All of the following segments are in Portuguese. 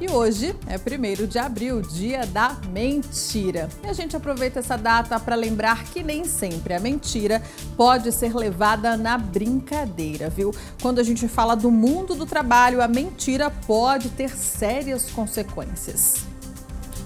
E hoje é 1 de abril, dia da mentira. E a gente aproveita essa data para lembrar que nem sempre a mentira pode ser levada na brincadeira, viu? Quando a gente fala do mundo do trabalho, a mentira pode ter sérias consequências.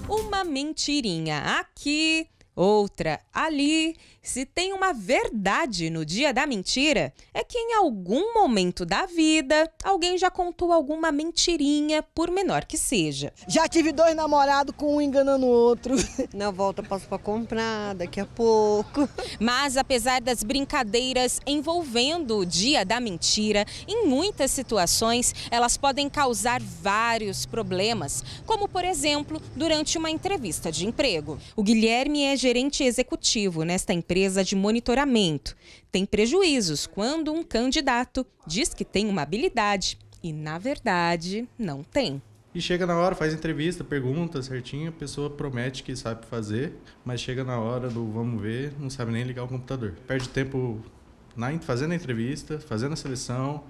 Uma mentirinha aqui, outra ali se tem uma verdade no dia da mentira, é que em algum momento da vida alguém já contou alguma mentirinha, por menor que seja. Já tive dois namorados com um enganando o outro. Na volta passo para comprar daqui a pouco. Mas apesar das brincadeiras envolvendo o dia da mentira, em muitas situações elas podem causar vários problemas, como por exemplo, durante uma entrevista de emprego. O Guilherme é gerente executivo nesta empresa empresa de monitoramento. Tem prejuízos quando um candidato diz que tem uma habilidade e, na verdade, não tem. E chega na hora, faz entrevista, pergunta certinho, a pessoa promete que sabe fazer, mas chega na hora do vamos ver, não sabe nem ligar o computador. Perde tempo na, fazendo a entrevista, fazendo a seleção,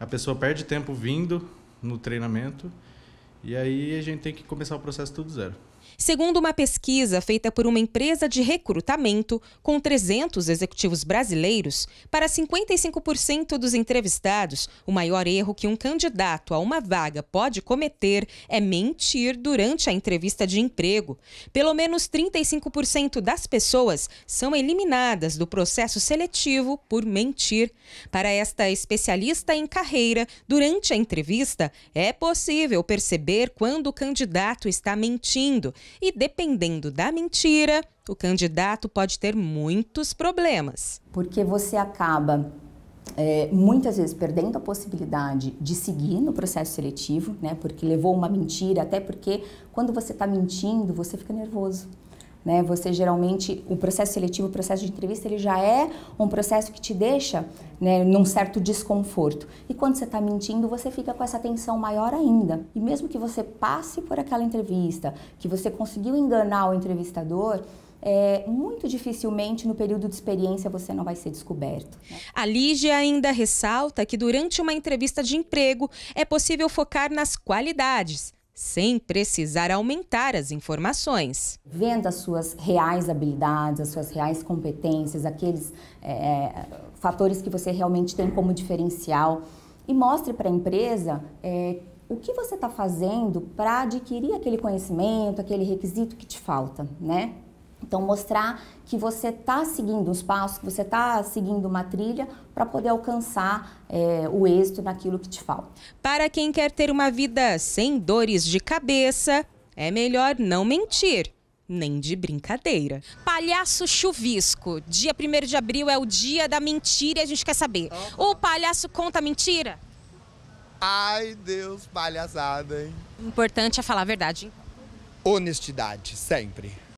a pessoa perde tempo vindo no treinamento e aí a gente tem que começar o processo tudo zero. Segundo uma pesquisa feita por uma empresa de recrutamento com 300 executivos brasileiros, para 55% dos entrevistados, o maior erro que um candidato a uma vaga pode cometer é mentir durante a entrevista de emprego. Pelo menos 35% das pessoas são eliminadas do processo seletivo por mentir. Para esta especialista em carreira, durante a entrevista, é possível perceber quando o candidato está mentindo e, dependendo da mentira, o candidato pode ter muitos problemas. Porque você acaba é, muitas vezes perdendo a possibilidade de seguir no processo seletivo, né? Porque levou uma mentira, até porque quando você está mentindo, você fica nervoso. Né? Você geralmente, o processo seletivo, o processo de entrevista, ele já é um processo que te deixa né, num certo desconforto. E quando você está mentindo, você fica com essa tensão maior ainda. E mesmo que você passe por aquela entrevista, que você conseguiu enganar o entrevistador, é, muito dificilmente no período de experiência você não vai ser descoberto. Né? A Lígia ainda ressalta que durante uma entrevista de emprego é possível focar nas qualidades sem precisar aumentar as informações. Vendo as suas reais habilidades, as suas reais competências, aqueles é, fatores que você realmente tem como diferencial e mostre para a empresa é, o que você está fazendo para adquirir aquele conhecimento, aquele requisito que te falta, né? Então, mostrar que você está seguindo os passos, que você está seguindo uma trilha para poder alcançar é, o êxito naquilo que te falta. Para quem quer ter uma vida sem dores de cabeça, é melhor não mentir. Nem de brincadeira. Palhaço chuvisco. Dia 1 de abril é o dia da mentira e a gente quer saber. O palhaço conta mentira? Ai, Deus, palhaçada, hein? O importante é falar a verdade. Honestidade, sempre.